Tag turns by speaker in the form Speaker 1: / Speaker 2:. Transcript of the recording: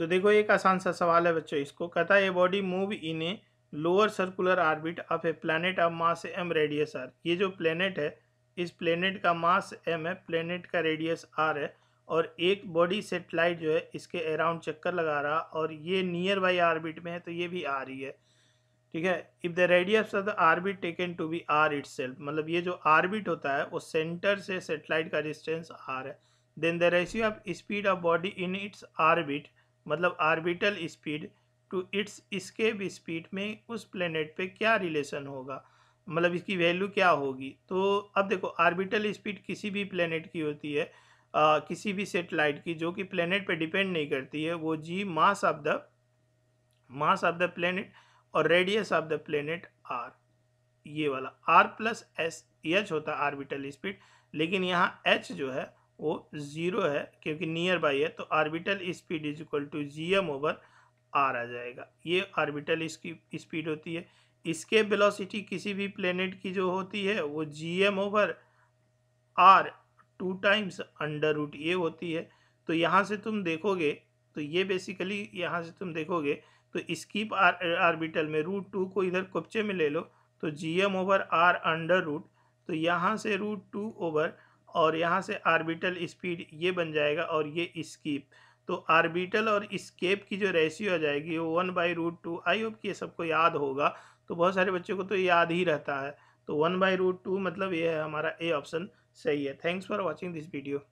Speaker 1: तो देखो एक आसान सा सवाल है बच्चों इसको कहता है a body move in a lower circular orbit of a planet of mass M radius R ये जो प्लानट है इस प्लेनेट का मास एम है प्लेनेट का रेडियस आर है और एक बॉडी सेटेलाइट जो है इसके अराउंड चक्कर लगा रहा और ये नियर बाई आर्बिट में है तो ये भी आ रही है ठीक है if the radius of the orbit taken to be R it मतलब ये जो आर्बिट होता है वो सेंटर से सेटेलाइट का डिस्टेंस आर है then the ratio of speed of body in its orbit मतलब orbital speed to its escape speed में उस प्लेनेट पे क्या रिलेशन होगा मतलब इसकी वैल्यू क्या होगी तो अब देखो आर्बिटल स्पीड किसी भी प्लेनेट की होती है आ, किसी भी सेटेलाइट की जो कि प्लेनेट पे डिपेंड नहीं करती है वो G mass of the mass of the planet और radius of the planet R ये वाला आर प्लस एस एच होता है आर्बिटल स्पीड लेकिन यहाँ एच जो है वो ज़ीरो है क्योंकि नियर बाई है तो orbital speed is equal to G M over R आ जाएगा ये आर्बिटल इसकी स्पीड होती है इसके वेलोसिटी किसी भी प्लेनेट की जो होती है वो G M over R two times under root ये होती है तो यहाँ से तुम देखोगे तो ये बेसिकली यहाँ से तुम देखोगे तो इसकी आर्बिटल में रूट टू को इधर कब्जे में ले लो तो G M over R under root तो यहाँ से रूट टू ओवर और यहाँ से आर्बिटल स्पीड ये बन जाएगा और ये स्कीप तो आर्बिटल और स्केप की जो रेशियो आ जाएगी वो one by root two I hope कि ये सबको याद होगा तो बहुत सारे बच्चों को तो याद ही रहता है तो वन बाई रूट टू मतलब ये है हमारा ए ऑप्शन सही है thanks for watching this video